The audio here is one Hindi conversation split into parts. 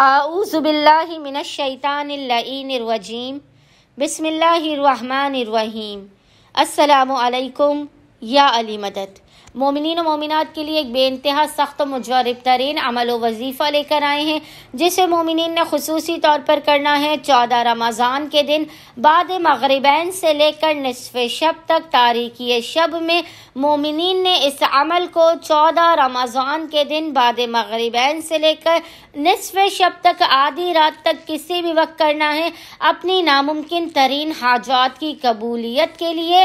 आऊज़बिल्लिमिनशैतानरवजीम बसमिल्लर रहीम अस्सलाम या अली मदद मोमिन मोमिनत के लिए एक बेानतहा सख्त मुजरब तरीन अमल वजीफ़ा लेकर आए हैं जिसे मोमिन ने खसूसी तौर पर करना है चौदह रमज़ान के दिन बाद मगरबैन से लेकर नसफ़ शब तक तारीखी शब में मोमिन ने इस अमल को चौदह रमज़ान के दिन बाद मगरबैन से लेकर नसफ़ शब तक आधी रात तक किसी भी वक्त करना है अपनी नामुमकिन तरीन हाजात की कबूलियत के लिए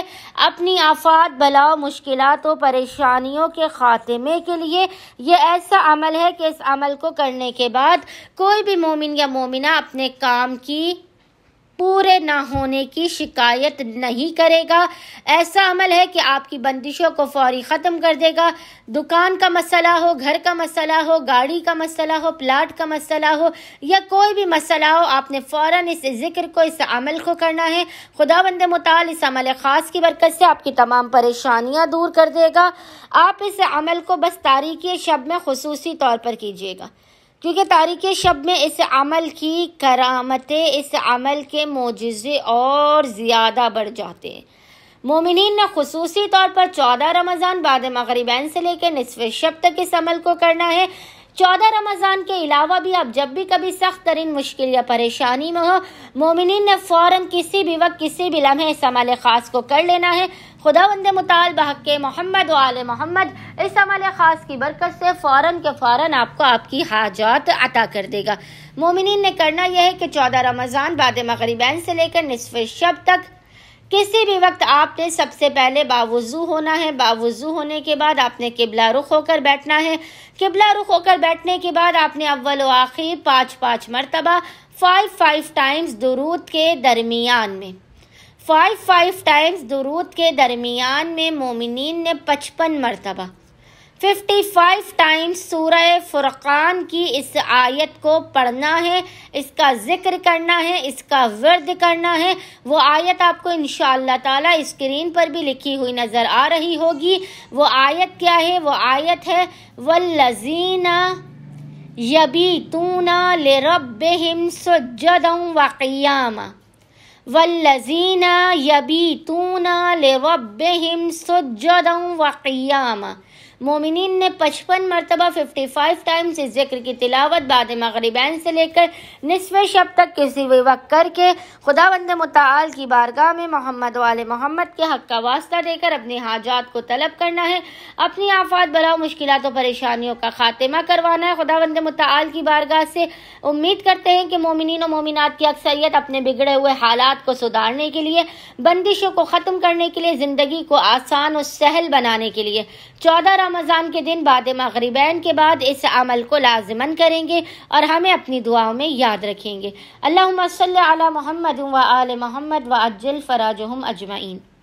अपनी आफात बलाओ मुश्किल परेशान परेशानियों के ख़ात्मे के लिए ये ऐसा अमल है कि इस अमल को करने के बाद कोई भी मोमिन या मोमिना अपने काम की पूरे ना होने की शिकायत नहीं करेगा ऐसा अमल है कि आपकी बंदिशों को फौरी ख़त्म कर देगा दुकान का मसला हो घर का मसला हो गाड़ी का मसला हो प्लाट का मसला हो या कोई भी मसला हो आपने फ़ौर इस ज़िक्र को इस अमल को करना है खुदा बंद मताल इस अमल ख़ास की बरकत से आपकी तमाम परेशानियाँ दूर कर देगा आप इस अमल को बस तारीख़ी शब में खसूसी तौर पर कीजिएगा क्योंकि तारीख शब में इस अमल की करामतें इस अमल के मोजे और ज़्यादा बढ़ जाते हैं मोमिन ने खसूसी तौर पर चौदह रमज़ान बाद मगरबैन से लेकर नसफ शब तक इस अमल को करना है चौदह रमज़ान के अलावा भी आप जब भी कभी सख्त तरीन मुश्किल या परेशानी में हो मोमिन ने फ़ौर किसी भी वक्त किसी भी लम्हे इस अमल ख़ास को कर लेना है खुदा बंद मताल बहक मोहम्मद वाल मोहम्मद इस अमल ख़ास की बरकत से फ़ौर के फ़ौर आपको आपकी हाजात अता कर देगा मोमिन ने करना यह है कि चौदह रमज़ान बाद मगरबैन से लेकर नसफ़ शब तक किसी भी वक्त आपने सबसे पहले बावजू होना है बावजू होने के बाद आपने किबला रुख होकर बैठना है किबला रुख होकर बैठने के बाद आपने अव्वल आखिर पाँच पाँच मरतबा फ़ाइव फ़ाइव टाइम्स दरूद के दरमियान में फ़ाइव फ़ाइव टाइम्स दरूद के दरमियान में मोमिन ने पचपन मरतबा 55 टाइम्स सूरह फुरक़ान की इस आयत को पढ़ना है इसका ज़िक्र करना है इसका वर्द करना है वो आयत आपको इन ताला स्क्रीन पर भी लिखी हुई नज़र आ रही होगी वो आयत क्या है वो आयत है वल्लजीना यबीतूना लिरब्बिहिम सुजदम वक़ियाम वल्लजीना यबीतूना लिरब्बिहिम सुजदम वक़ियाम मोमिन ने पचपन मरतबा फिफ्टी फाइव टाइम्स इस जिक्र की तिलावत बाद मगरबैन से लेकर नसफ शब तक किसी भी वक्त करके खुदा बंद मताल की बारगाह में मोहम्मद वाल मोहम्मद के हक का वास्ता देकर अपने हाजात को तलब करना है अपनी आफात बलाओ मुश्किल और परेशानियों का खात्मा करवाना है खुदा बंद मताल की बारगाह से उम्मीद करते हैं कि मोमिन और मोमिनत की अक्सरियत अपने बिगड़े हुए हालात को सुधारने के लिए बंदिशों को ख़त्म करने के लिए ज़िंदगी को आसान और सहल बनाने के लिए चौदह रमज़ान के दिन बाद मगरबैन के बाद इस अमल को लाजमन करेंगे और हमें अपनी दुआओं में याद रखेंगे अल्लाह महमद व आल महमद व अजल फ़राज अजमाइन